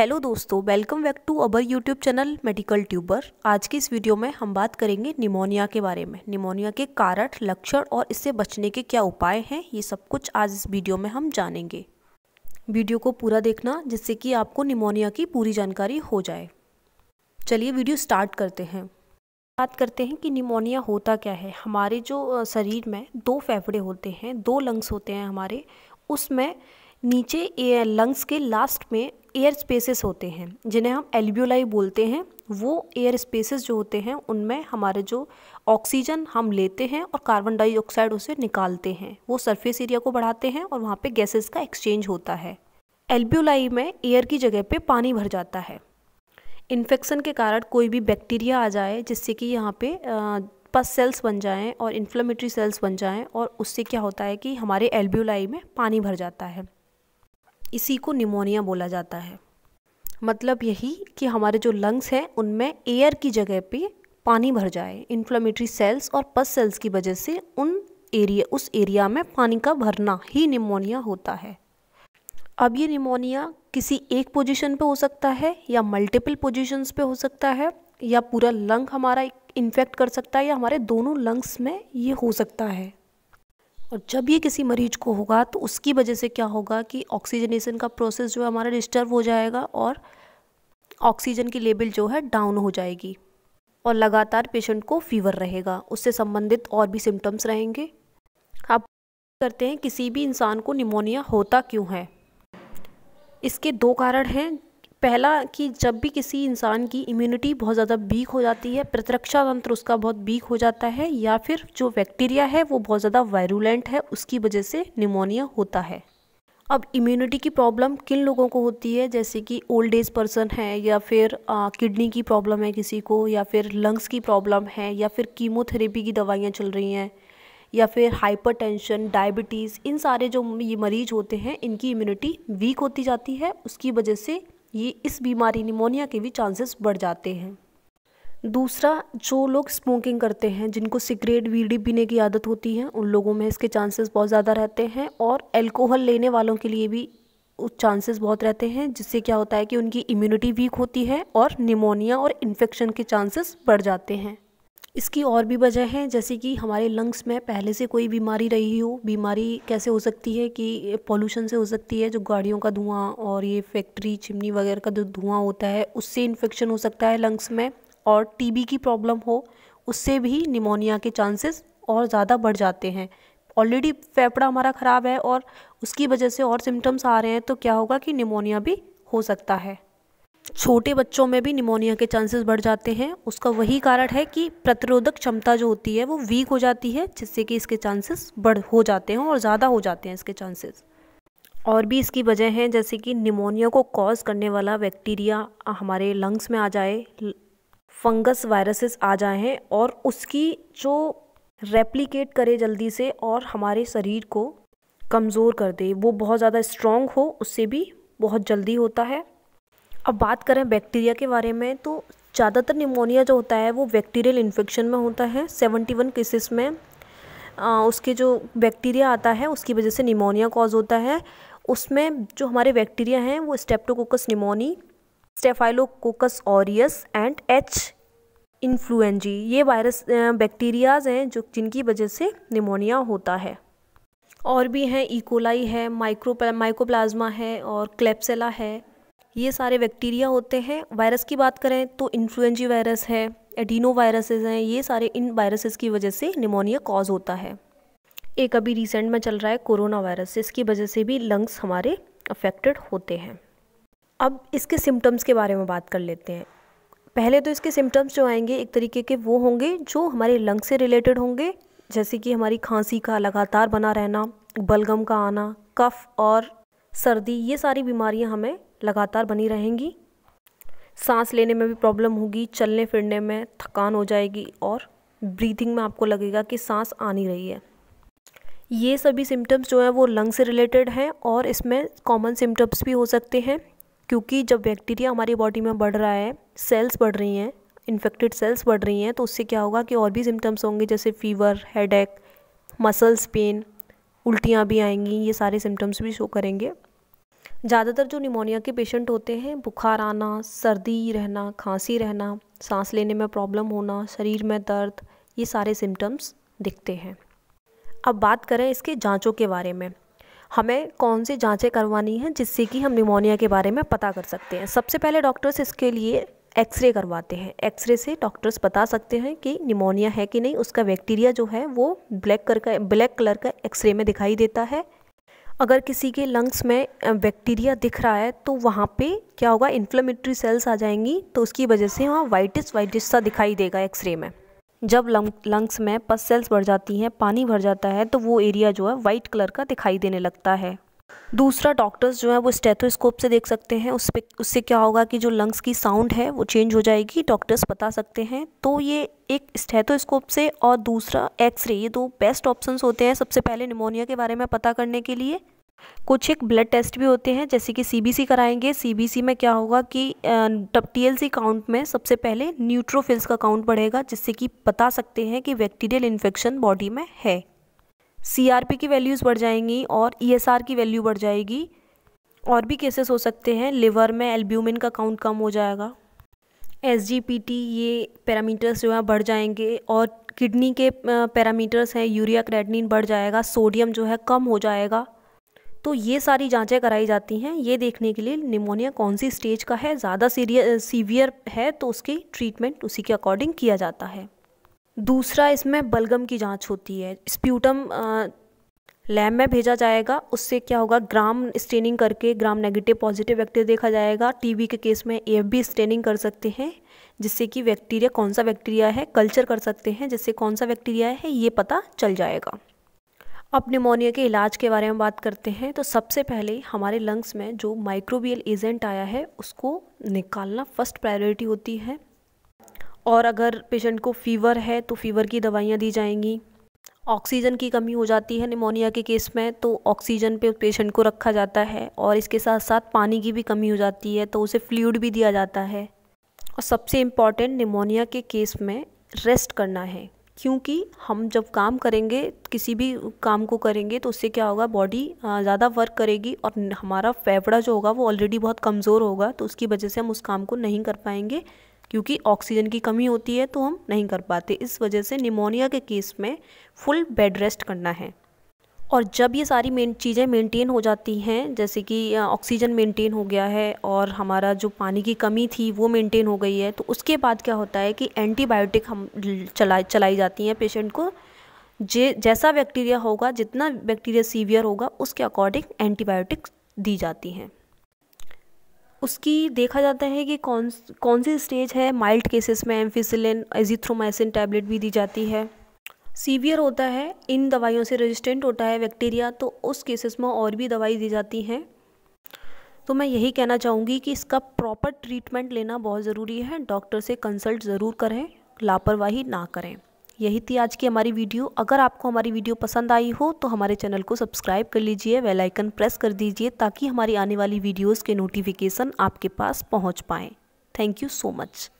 Hello दोस्तों welcome back to our YouTube channel medical tuber आज की इस वीडियो में हम बात करेंगे निमोनिया के बारे में निमोनिया के कारण लक्षण और इससे बचने के क्या उपाय हैं ये सब कुछ आज इस वीडियो में हम जानेंगे वीडियो को पूरा देखना जिससे कि आपको निमोनिया की पूरी जानकारी हो जाए चलिए वीडियो स्टार्ट करते हैं बात करते हैं कि निमोनिया होता क्या है हमारे जो शरीर में दो फेफड़े होते हैं दो लंग्स होते हैं हमारे उसमें नीचे एयर लंग्स के लास्ट में एयर स्पेसेस होते हैं जिन्हें हम एल्बियोलाई बोलते हैं वो एयर स्पेसेस जो होते हैं उनमें हमारे जो ऑक्सीजन हम लेते हैं और कार्बन डाइऑक्साइड उसे निकालते हैं वो सरफेस एरिया को बढ़ाते हैं और वहाँ पे गैसेस का एक्सचेंज होता है एल्ब्यूलाई में एयर की जगह पे पानी भर जाता है इन्फेक्शन के कारण कोई भी बैक्टीरिया आ जाए जिससे कि यहाँ पे पस सेल्स बन जाएँ और इन्फ्लेमेटरी सेल्स बन जाएँ और उससे क्या होता है कि हमारे एल्ब्यूलाई में पानी भर जाता है इसी को निमोनिया बोला जाता है मतलब यही कि हमारे जो लंग्स हैं उनमें एयर की जगह पे पानी भर जाए इन्फ्लामेटरी सेल्स और पस सेल्स की वजह से उन एरिया उस एरिया में पानी का भरना ही निमोनिया होता है अब ये निमोनिया किसी एक पोजीशन पे हो सकता है या मल्टीपल पोजीशंस पे हो सकता है या पूरा लंग हमारा इन्फेक्ट कर सकता है या हमारे दोनों लंग्स में ये हो सकता है और जब ये किसी मरीज को होगा तो उसकी वजह से क्या होगा कि ऑक्सीजनेशन का प्रोसेस जो है हमारा डिस्टर्ब हो जाएगा और ऑक्सीजन की लेवल जो है डाउन हो जाएगी और लगातार पेशेंट को फीवर रहेगा उससे संबंधित और भी सिम्टम्स रहेंगे आप करते हैं किसी भी इंसान को निमोनिया होता क्यों है इसके दो कारण हैं पहला कि जब भी किसी इंसान की इम्यूनिटी बहुत ज़्यादा वीक हो जाती है प्रतिरक्षा तंत्र उसका बहुत वीक हो जाता है या फिर जो बैक्टीरिया है वो बहुत ज़्यादा वायरुलेंट है उसकी वजह से निमोनिया होता है अब इम्यूनिटी की प्रॉब्लम किन लोगों को होती है जैसे कि ओल्ड एज पर्सन है या फिर किडनी की प्रॉब्लम है किसी को या फिर लंग्स की प्रॉब्लम है या फिर कीमोथेरेपी की दवाइयाँ चल रही हैं या फिर हाइपरटेंशन डायबिटीज़ इन सारे जो ये मरीज होते हैं इनकी इम्यूनिटी वीक होती जाती है उसकी वजह से ये इस बीमारी निमोनिया के भी चांसेस बढ़ जाते हैं दूसरा जो लोग स्मोकिंग करते हैं जिनको सिगरेट बीड़ी पीने की आदत होती है उन लोगों में इसके चांसेस बहुत ज़्यादा रहते हैं और एल्कोहल लेने वालों के लिए भी चांसेस बहुत रहते हैं जिससे क्या होता है कि उनकी इम्यूनिटी वीक होती है और निमोनिया और इन्फेक्शन के चांसेस बढ़ जाते हैं इसकी और भी वजह है जैसे कि हमारे लंग्स में पहले से कोई बीमारी रही हो बीमारी कैसे हो सकती है कि पॉल्यूशन से हो सकती है जो गाड़ियों का धुआं और ये फैक्ट्री चिमनी वगैरह का जो धुआं होता है उससे इन्फेक्शन हो सकता है लंग्स में और टीबी की प्रॉब्लम हो उससे भी निमोनिया के चांसेस और ज़्यादा बढ़ जाते हैं ऑलरेडी फेफड़ा हमारा ख़राब है और उसकी वजह से और सिम्टम्स आ रहे हैं तो क्या होगा कि निमोनिया भी हो सकता है छोटे बच्चों में भी निमोनिया के चांसेस बढ़ जाते हैं उसका वही कारण है कि प्रतिरोधक क्षमता जो होती है वो वीक हो जाती है जिससे कि इसके चांसेस बढ़ हो जाते हैं और ज़्यादा हो जाते हैं इसके चांसेस और भी इसकी वजह हैं जैसे कि निमोनिया को कॉज करने वाला बैक्टीरिया हमारे लंग्स में आ जाए फंगस वायरसेस आ जाए हैं और उसकी जो रेप्लीकेट करे जल्दी से और हमारे शरीर को कमज़ोर कर दे वो बहुत ज़्यादा स्ट्रॉन्ग हो उससे भी बहुत जल्दी होता है अब बात करें बैक्टीरिया के बारे में तो ज़्यादातर निमोनिया जो होता है वो बैक्टीरियल इन्फेक्शन में होता है सेवेंटी वन केसेस में आ, उसके जो बैक्टीरिया आता है उसकी वजह से निमोनिया कॉज होता है उसमें जो हमारे बैक्टीरिया हैं वो streptococcus pneumoniae staphylococcus aureus and H influenzae ये वायरस बैक्टीरियाज हैं जो जिनकी वजह से निमोनिया होता है और भी हैं इकोलाई e. है माइक्रो माइकोप्लाज्मा है और क्लेप्सेला है ये सारे बैक्टीरिया होते हैं वायरस की बात करें तो इन्फ्लुएंजी वायरस है एडीनो वायरसेस हैं ये सारे इन वायरसेस की वजह से निमोनिया कॉज होता है एक अभी रिसेंट में चल रहा है कोरोना वायरस इसकी वजह से भी लंग्स हमारे अफेक्टेड होते हैं अब इसके सिम्टम्स के बारे में बात कर लेते हैं पहले तो इसके सिम्टम्स जो आएंगे एक तरीके के वो होंगे जो हमारे लंग्स से रिलेटेड होंगे जैसे कि हमारी खांसी का लगातार बना रहना बलगम का आना कफ और सर्दी ये सारी बीमारियां हमें लगातार बनी रहेंगी सांस लेने में भी प्रॉब्लम होगी चलने फिरने में थकान हो जाएगी और ब्रीथिंग में आपको लगेगा कि सांस आ नहीं रही है ये सभी सिम्टम्स जो हैं वो लंग से रिलेटेड हैं और इसमें कॉमन सिम्टम्स भी हो सकते हैं क्योंकि जब बैक्टीरिया हमारी बॉडी में बढ़ रहा है सेल्स बढ़ रही हैं इन्फेक्टेड सेल्स बढ़ रही हैं तो उससे क्या होगा कि और भी सिम्टम्स होंगे जैसे फीवर हेड मसल्स पेन उल्टियाँ भी आएंगी ये सारे सिम्टम्स भी शो करेंगे ज़्यादातर जो निमोनिया के पेशेंट होते हैं बुखार आना सर्दी रहना खांसी रहना सांस लेने में प्रॉब्लम होना शरीर में दर्द ये सारे सिम्टम्स दिखते हैं अब बात करें इसके जांचों के बारे में हमें कौन सी जांचें करवानी हैं जिससे कि हम निमोनिया के बारे में पता कर सकते हैं सबसे पहले डॉक्टर्स इसके लिए एक्सरे करवाते हैं एक्सरे से डॉक्टर्स बता सकते हैं कि निमोनिया है कि नहीं उसका बैक्टीरिया जो है वो ब्लैक कलर का ब्लैक कलर का एक्सरे में दिखाई देता है अगर किसी के लंग्स में बैक्टीरिया दिख रहा है तो वहाँ पे क्या होगा इन्फ्लेमेटरी सेल्स आ जाएंगी तो उसकी वजह से वहाँ वाइटिस वाइटिस सा दिखाई देगा एक्सरे में जब लंग लंग्स में पस सेल्स बढ़ जाती हैं पानी भर जाता है तो वो एरिया जो है वाइट कलर का दिखाई देने लगता है दूसरा डॉक्टर्स जो है वो स्टेथोस्कोप से देख सकते हैं उस पर उससे क्या होगा कि जो लंग्स की साउंड है वो चेंज हो जाएगी डॉक्टर्स बता सकते हैं तो ये एक स्टेथोस्कोप से और दूसरा एक्सरे ये दो बेस्ट ऑप्शंस होते हैं सबसे पहले निमोनिया के बारे में पता करने के लिए कुछ एक ब्लड टेस्ट भी होते हैं जैसे कि सी कराएंगे सी में क्या होगा कि टी काउंट में सबसे पहले न्यूट्रोफिल्स का काउंट बढ़ेगा जिससे कि बता सकते हैं कि बैक्टीरियल इन्फेक्शन बॉडी में है सी की वैल्यूज़ बढ़ जाएंगी और ई e की वैल्यू बढ़ जाएगी और भी केसेस हो सकते हैं लिवर में एल्ब्यूमिन का काउंट कम हो जाएगा एस ये पैरामीटर्स जो है बढ़ जाएंगे और किडनी के पैरामीटर्स हैं यूरिया क्रेडनिन बढ़ जाएगा सोडियम जो है कम हो जाएगा तो ये सारी जांचें कराई जाती हैं ये देखने के लिए निमोनिया कौन सी स्टेज का है ज़्यादा सीरियर सीवियर है तो उसकी ट्रीटमेंट उसी के अकॉर्डिंग किया जाता है दूसरा इसमें बलगम की जांच होती है स्प्यूटम लैब में भेजा जाएगा उससे क्या होगा ग्राम स्टेनिंग करके ग्राम नेगेटिव पॉजिटिव बैक्टीरिया देखा जाएगा टीबी के केस में ए स्टेनिंग कर सकते हैं जिससे कि बैक्टीरिया कौन सा बैक्टीरिया है कल्चर कर सकते हैं जिससे कौन सा बैक्टीरिया है ये पता चल जाएगा अब निमोनिया के इलाज के बारे में बात करते हैं तो सबसे पहले हमारे लंग्स में जो माइक्रोबियल एजेंट आया है उसको निकालना फर्स्ट प्रायोरिटी होती है और अगर पेशेंट को फीवर है तो फीवर की दवाइयाँ दी जाएंगी ऑक्सीजन की कमी हो जाती है निमोनिया के केस में तो ऑक्सीजन पे पेशेंट को रखा जाता है और इसके साथ साथ पानी की भी कमी हो जाती है तो उसे फ्लूड भी दिया जाता है और सबसे इम्पॉर्टेंट निमोनिया के केस में रेस्ट करना है क्योंकि हम जब काम करेंगे किसी भी काम को करेंगे तो उससे क्या होगा बॉडी ज़्यादा वर्क करेगी और हमारा फेफड़ा जो होगा वो ऑलरेडी बहुत कमज़ोर होगा तो उसकी वजह से हम उस काम को नहीं कर पाएंगे क्योंकि ऑक्सीजन की कमी होती है तो हम नहीं कर पाते इस वजह से निमोनिया के केस में फुल बेड रेस्ट करना है और जब ये सारी मेन चीज़ें मेंटेन हो जाती हैं जैसे कि ऑक्सीजन मेंटेन हो गया है और हमारा जो पानी की कमी थी वो मेंटेन हो गई है तो उसके बाद क्या होता है कि एंटीबायोटिक हम चला चलाई जाती हैं पेशेंट को जे जैसा बैक्टीरिया होगा जितना बैक्टीरिया सीवियर होगा उसके अकॉर्डिंग एंटीबायोटिक्स दी जाती हैं उसकी देखा जाता है कि कौन कौन सी स्टेज है माइल्ड केसेस में एम्फिसिलिन एजिथ्रोमाइसिन टैबलेट भी दी जाती है सीवियर होता है इन दवाइयों से रेजिस्टेंट होता है बैक्टीरिया तो उस केसेस में और भी दवाई दी जाती हैं तो मैं यही कहना चाहूँगी कि इसका प्रॉपर ट्रीटमेंट लेना बहुत ज़रूरी है डॉक्टर से कंसल्ट ज़रूर करें लापरवाही ना करें यही थी आज की हमारी वीडियो अगर आपको हमारी वीडियो पसंद आई हो तो हमारे चैनल को सब्सक्राइब कर लीजिए वेल आइकन प्रेस कर दीजिए ताकि हमारी आने वाली वीडियोज़ के नोटिफिकेशन आपके पास पहुँच पाएँ थैंक यू सो मच